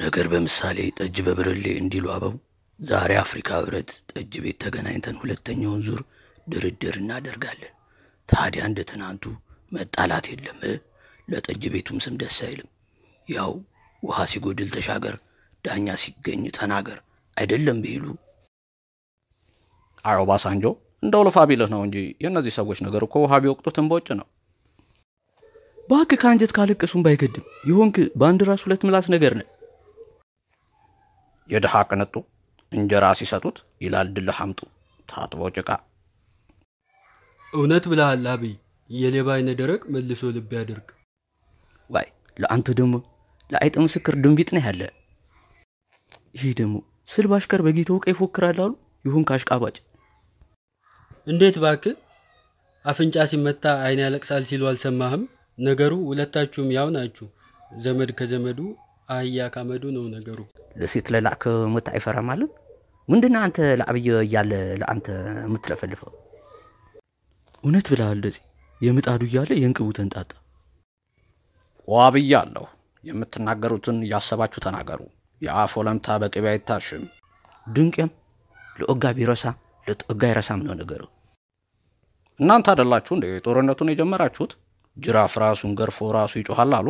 ነገር በምሳሌ ጠጅ በብርሌ እንዲሉ አበው ዛሬ አፍሪካ ህብረት ጠጅ ቤት ተገናኝተን ሁለተኛውን ዙር ድርድር እናደርጋለን። ታዲያ እንደ ትናንቱ መጣላት የለም። ለጠጅ ቤቱም ስም ደስ አይልም። ያው ውሃ ሲጎድል ተሻገር፣ ዳኛ ሲገኝ ተናገር አይደለም ቢሉ አዮባ ሳንጆ እንደ ውልፋ ቢልህ ነው እንጂ የእነዚህ ሰዎች ነገር እኮ ውሃ ቢወቅጡት እምቦጭ ነው። ባክ ከአንጀት ካለቀሱም ባይገድም ይሆንክ በአንድ ራስ ሁለት ምላስ ነገር ነህ። የድሃ ቅንጡ እንጀራ ሲሰጡት ይላል ድል ሐምጡ ታጥቦ ጭቃ። እውነት ብለሃል አብይ፣ የሌባ አይነ ደረቅ መልሶ ልብ ያደርግ። ዋይ ለአንተ ደግሞ ለአይጥ ምስክር ድንቢጥ ነህ ያለ። ይህ ደግሞ ስል ባሽከር በጌታው ቀ ይፎክራል አሉ ይሁን ካሽቃባጭ። እንዴት ባክ አፍንጫ ሲመታ አይን ያለቅሳል ሲሉ አልሰማህም? ነገሩ ሁለታችሁም ያው ናችሁ። ዘመድ ከዘመዱ አህያ ካመዱ ነው ነገሩ። ለሴት ለላክ ሞት አይፈራም አለ። ምንድን አንተ ለአብየ እያለ ለአንተ የምትለፈልፈው? እውነት ብለሃል ደፄ። የምጣዱ እያለ የእንቅቡ ተንጣጣ። ዋ ብያለሁ። የምትናገሩትን እያሰባችሁ ተናገሩ። የአፎ ለምታ በቅቤ አይታሽም። ድንቄም ለኦጋ ቢረሳ ለጦጋ አይረሳም ነው ነገሩ። እናንተ አደላችሁ እንደ ጦርነቱን የጀመራችሁት? ጅራፍ ራሱን ገርፎ ራሱ ይጮኋል አሉ።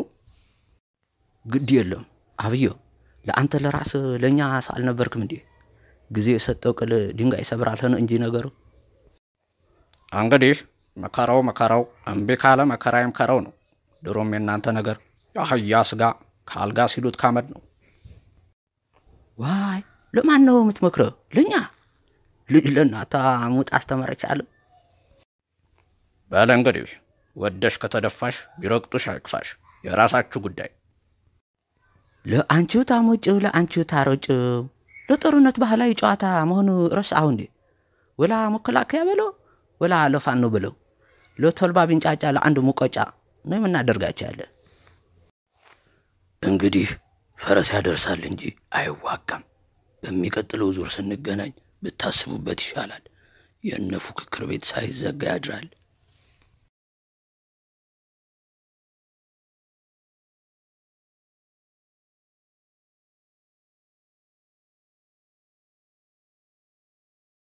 ግድ የለም አብዮ ለአንተ ለራስ ለእኛ ሰው አልነበርክም እንዴ? ጊዜ የሰጠው ቅል ድንጋይ ይሰብራልህን እንጂ ነገሩ። እንግዲህ መከራው መከራው፣ እምቢ ካለ መከራ ይምከረው ነው። ድሮም የእናንተ ነገር የአህያ ስጋ ከአልጋ ሲሉት ካመድ ነው። ዋይ ለማን ነው የምትመክረው? ለእኛ ልጅ ለእናታ ሙጥ አስተማረች አለ። በለ እንግዲህ ወደሽ ከተደፋሽ ቢረግጡሽ አይክፋሽ፣ የራሳችሁ ጉዳይ። ለአንቺው ሞጭው ለአንቺው ታሮጭው ለጦርነት ባህላዊ ጨዋታ መሆኑ ረሳሁ እንዴ? ወላ መከላከያ በለው ወላ ለፋኖ ብለው ለቶልባ ቢንጫጫ ለአንድ ሙቆጫ ነው የምናደርጋቸው ያለ። እንግዲህ ፈረስ ያደርሳል እንጂ አይዋጋም። በሚቀጥለው ዙር ስንገናኝ ብታስቡበት ይሻላል። የእነ ፉክክር ቤት ሳይዘጋ ያድራል።